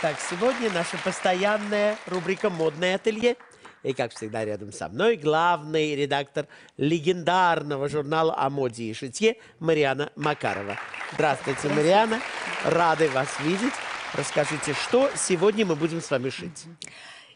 Итак, сегодня наша постоянная рубрика «Модное ателье». И, как всегда, рядом со мной главный редактор легендарного журнала о моде и шитье Мариана Макарова. Здравствуйте, Мариана. Рады вас видеть. Расскажите, что сегодня мы будем с вами шить?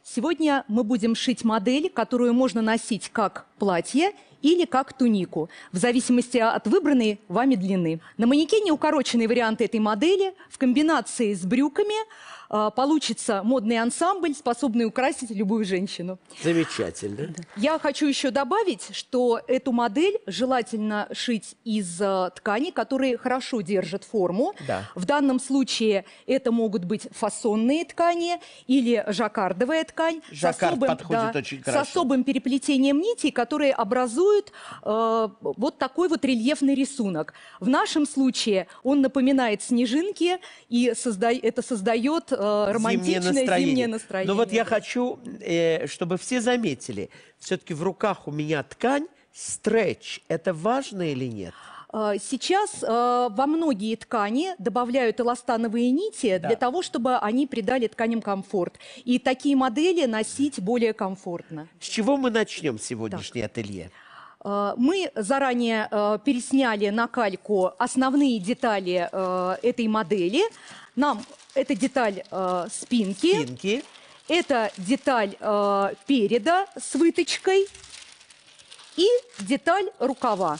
Сегодня мы будем шить модель, которую можно носить как платье или как тунику, в зависимости от выбранной вами длины. На манекене укороченный вариант этой модели в комбинации с брюками – Э, получится модный ансамбль, способный украсить любую женщину. Замечательно. Я хочу еще добавить, что эту модель желательно шить из э, ткани, которые хорошо держат форму. Да. В данном случае это могут быть фасонные ткани или жаккардовая ткань. Жаккард с особым, подходит да, очень С особым переплетением нитей, которые образуют э, вот такой вот рельефный рисунок. В нашем случае он напоминает снежинки, и созда... это создает э, романтичное зимнее настроение. зимнее настроение. Ну Но вот я хочу, э, чтобы все заметили, все-таки в руках у меня ткань, стретч, это важно или нет? А, сейчас э, во многие ткани добавляют эластановые нити да. для того, чтобы они придали тканям комфорт. И такие модели носить более комфортно. С чего мы начнем сегодняшнее так. ателье? Э, мы заранее э, пересняли на кальку основные детали э, этой модели. Нам это деталь спинки. Спинки. Это деталь переда с выточкой и деталь рукава.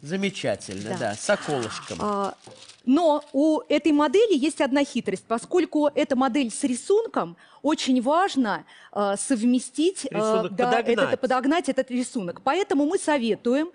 Замечательно, да, да с околышком. А, но у этой модели есть одна хитрость. Поскольку эта модель с рисунком, очень важно э, совместить, э, рисунок да, подогнать. Это, подогнать этот рисунок. Поэтому мы советуем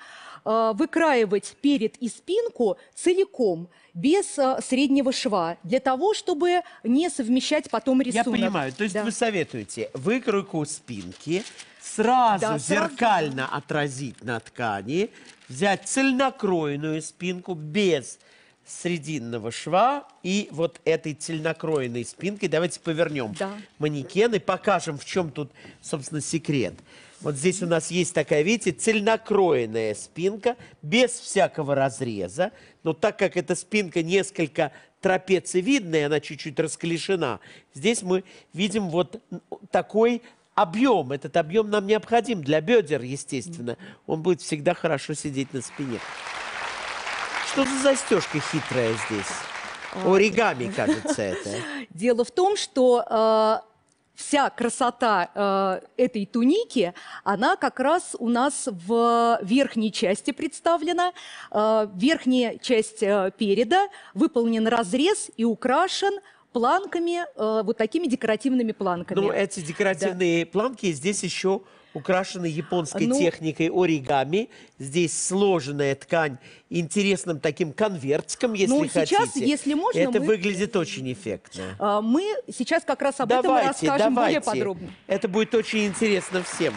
а, выкраивать перед и спинку целиком, без э, среднего шва, для того, чтобы не совмещать потом рисунок. Я понимаю. То есть да. вы советуете выкройку спинки сразу да, зеркально сразу. отразить на ткани, взять цельнокроенную спинку без срединного шва и вот этой цельнокроенной спинкой. Давайте повернем да. манекен и покажем, в чем тут, собственно, секрет. Вот здесь у нас есть такая, видите, цельнокроенная спинка, без всякого разреза. Но так как эта спинка несколько трапециевидная, она чуть-чуть расклешена, здесь мы видим вот такой объем, этот объем нам необходим для бедер, естественно. Он будет всегда хорошо сидеть на спине. Что за застежка хитрая здесь? Оригами, кажется, это. Дело в том, что э, вся красота э, этой туники, она как раз у нас в верхней части представлена. Э, верхняя часть э, переда выполнен разрез и украшен планками, э, вот такими декоративными планками. Ну, эти декоративные да. планки здесь еще украшены японской ну, техникой оригами. Здесь сложенная ткань интересным таким конвертиком, если ну, хотите. сейчас, если можно, Это мы... выглядит очень эффектно. А, мы сейчас как раз об давайте, этом расскажем давайте. более подробно. Это будет очень интересно всем.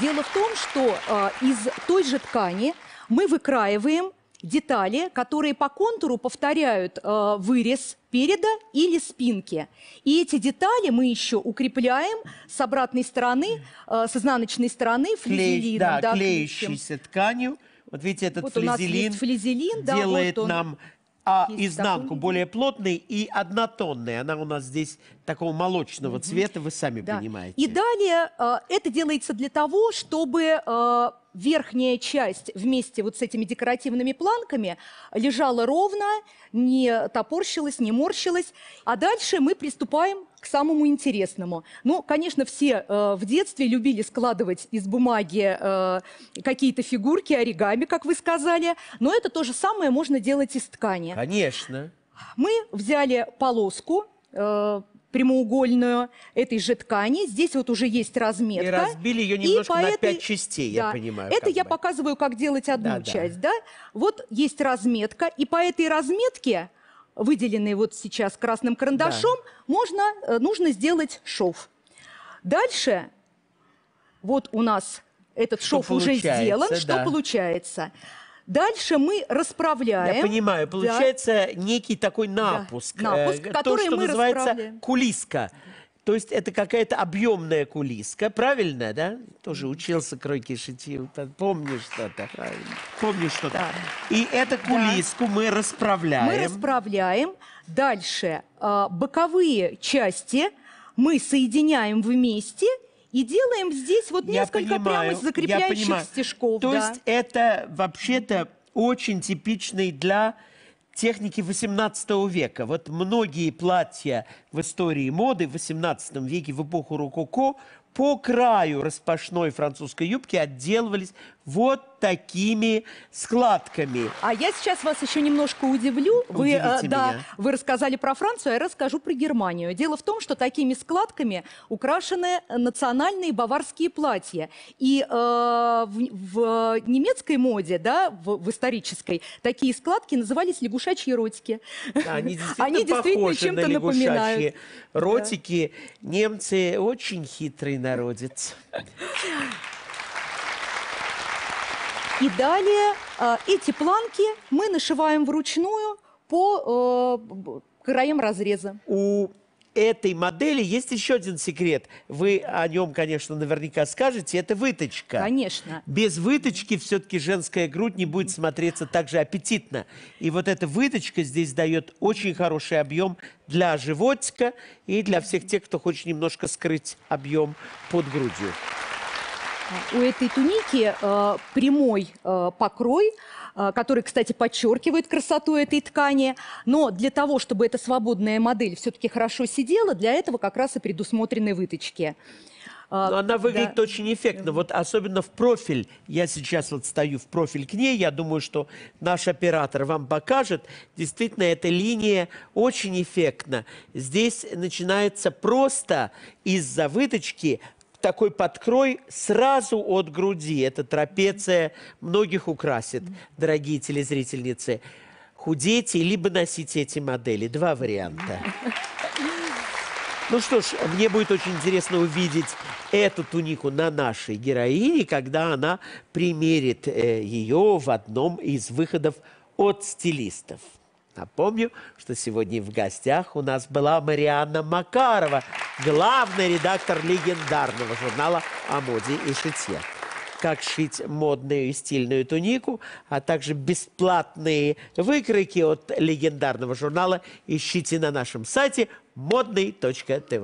Дело в том, что а, из той же ткани мы выкраиваем детали, которые по контуру повторяют э, вырез переда или спинки. И эти детали мы еще укрепляем с обратной стороны, э, с изнаночной стороны флизелином. да, да, клеящейся тканью. Вот видите, этот вот флизелин, флизелин да, делает вот нам а изнанку более плотной и однотонной. Она у нас здесь такого молочного угу. цвета, вы сами да. понимаете. И далее э, это делается для того, чтобы э, верхняя часть вместе вот с этими декоративными планками лежала ровно, не топорщилась, не морщилась. А дальше мы приступаем к самому интересному. Ну, конечно, все э, в детстве любили складывать из бумаги э, какие-то фигурки, оригами, как вы сказали, но это то же самое можно делать из ткани. Конечно. Мы взяли полоску, э, прямоугольную этой же ткани. Здесь вот уже есть разметка. И разбили ее немножко на этой... 5 частей, да. я понимаю. Это я бы. показываю, как делать одну да, часть, да. да? Вот есть разметка, и по этой разметке выделенной вот сейчас красным карандашом, да. можно, э, нужно сделать шов. Дальше вот у нас этот что шов уже сделан, да. что получается. Дальше мы расправляем. Я понимаю, получается да. некий такой напуск. Да. Напуск, э, который то, что мы называется кулиска. То есть это какая-то объемная кулиска, правильно, да? Тоже учился кройки шитил, помнишь что-то, Помнишь что-то. Да. И эту кулиску да. мы расправляем. Мы расправляем. Дальше э, боковые части мы соединяем вместе – и делаем здесь вот я несколько понимаю, прямо закрепляющих стежков. То да. есть это вообще-то очень типичный для техники 18 века. Вот многие платья в истории моды в 18 веке, в эпоху рококо, по краю распашной французской юбки отделывались вот такими складками. А я сейчас вас еще немножко удивлю. Вы, Удивите э, да, вы рассказали про Францию, а я расскажу про Германию. Дело в том, что такими складками украшены национальные баварские платья. И э, в, в немецкой моде, да, в, в исторической, такие складки назывались лягушачьи ротики. они действительно, они действительно чем-то на напоминают. Ротики. Немцы очень хитрый народец. И далее э, эти планки мы нашиваем вручную по э, краям разреза. У этой модели есть еще один секрет. Вы о нем, конечно, наверняка скажете. Это выточка. Конечно. Без выточки все-таки женская грудь не будет смотреться так же аппетитно. И вот эта выточка здесь дает очень хороший объем для животика и для всех тех, кто хочет немножко скрыть объем под грудью. У этой туники э, прямой э, покрой, э, который, кстати, подчеркивает красоту этой ткани. Но для того, чтобы эта свободная модель все-таки хорошо сидела, для этого как раз и предусмотрены выточки. Э, Но она выглядит да. очень эффектно. Вот особенно в профиль. Я сейчас вот стою в профиль к ней. Я думаю, что наш оператор вам покажет. Действительно, эта линия очень эффектна. Здесь начинается просто из-за выточки такой подкрой сразу от груди. Эта трапеция многих украсит, дорогие телезрительницы. Худейте, либо носите эти модели. Два варианта. Ну что ж, мне будет очень интересно увидеть эту тунику на нашей героине, когда она примерит э, ее в одном из выходов от стилистов. Напомню, что сегодня в гостях у нас была Марианна Макарова, главный редактор легендарного журнала о моде и шитье. Как шить модную и стильную тунику, а также бесплатные выкройки от легендарного журнала ищите на нашем сайте модный.тв.